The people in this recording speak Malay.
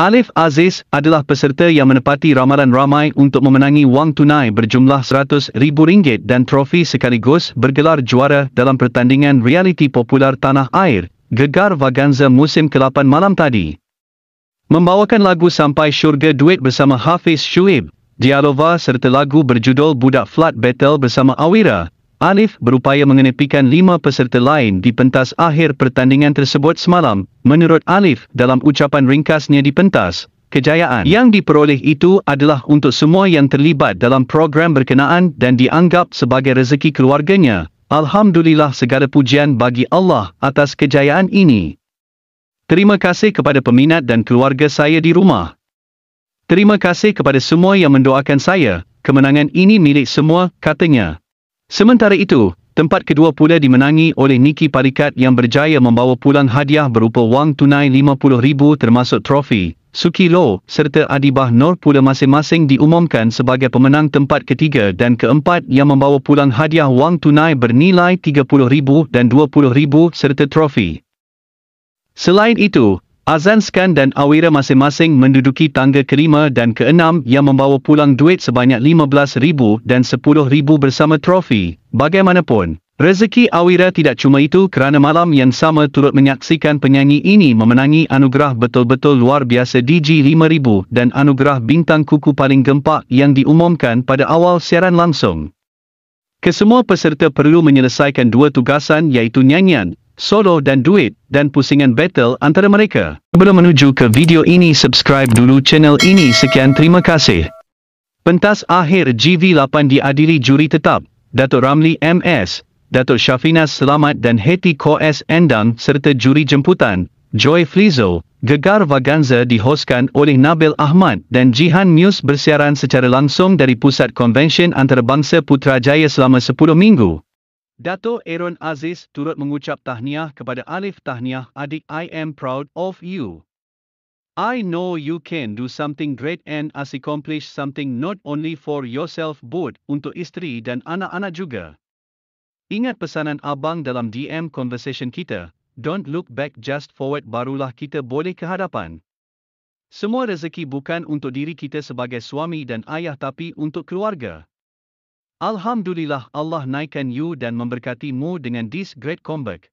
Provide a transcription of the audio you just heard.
Alif Aziz adalah peserta yang menepati ramalan ramai untuk memenangi wang tunai berjumlah rm ringgit dan trofi sekaligus bergelar juara dalam pertandingan realiti popular Tanah Air, Gegar Vaganza musim ke-8 malam tadi. Membawakan lagu Sampai Syurga Duit bersama Hafiz Shuib, Dialova serta lagu berjudul Budak Flat Battle bersama Awira, Alif berupaya mengenepikan lima peserta lain di pentas akhir pertandingan tersebut semalam. Menurut Alif, dalam ucapan ringkasnya di pentas, kejayaan yang diperoleh itu adalah untuk semua yang terlibat dalam program berkenaan dan dianggap sebagai rezeki keluarganya. Alhamdulillah segala pujian bagi Allah atas kejayaan ini. Terima kasih kepada peminat dan keluarga saya di rumah. Terima kasih kepada semua yang mendoakan saya. Kemenangan ini milik semua, katanya. Sementara itu, tempat kedua pula dimenangi oleh Nikki Parikat yang berjaya membawa pulang hadiah berupa wang tunai RM50,000 termasuk trofi. Suki Lo serta Adibah Nor pula masing-masing diumumkan sebagai pemenang tempat ketiga dan keempat yang membawa pulang hadiah wang tunai bernilai RM30,000 dan RM20,000 serta trofi. Selain itu, Azan Azanskan dan Awira masing-masing menduduki tangga kelima dan keenam yang membawa pulang duit sebanyak RM15,000 dan RM10,000 bersama trofi. Bagaimanapun, rezeki Awira tidak cuma itu kerana malam yang sama turut menyaksikan penyanyi ini memenangi anugerah betul-betul luar biasa DG RM5,000 dan anugerah bintang kuku paling gempak yang diumumkan pada awal siaran langsung. Kesemua peserta perlu menyelesaikan dua tugasan iaitu nyanyian solo dan duit, dan pusingan battle antara mereka. Sebelum menuju ke video ini subscribe dulu channel ini sekian terima kasih. Pentas akhir GV8 diadili juri tetap, Datuk Ramli MS, Datuk Syafina Selamat dan Heti Koes Endang serta juri jemputan, Joy Flizo, Gegar Vaganza dihoskan oleh Nabil Ahmad dan Jihan News bersiaran secara langsung dari Pusat Konvensyen Antarabangsa Putrajaya selama 10 minggu. Dato' Aaron Aziz turut mengucap tahniah kepada Alif Tahniah adik I am proud of you. I know you can do something great and as accomplish something not only for yourself but untuk isteri dan anak-anak juga. Ingat pesanan abang dalam DM conversation kita, don't look back just forward barulah kita boleh ke hadapan. Semua rezeki bukan untuk diri kita sebagai suami dan ayah tapi untuk keluarga. Alhamdulillah Allah naikkan you dan memberkati mu dengan this great comeback.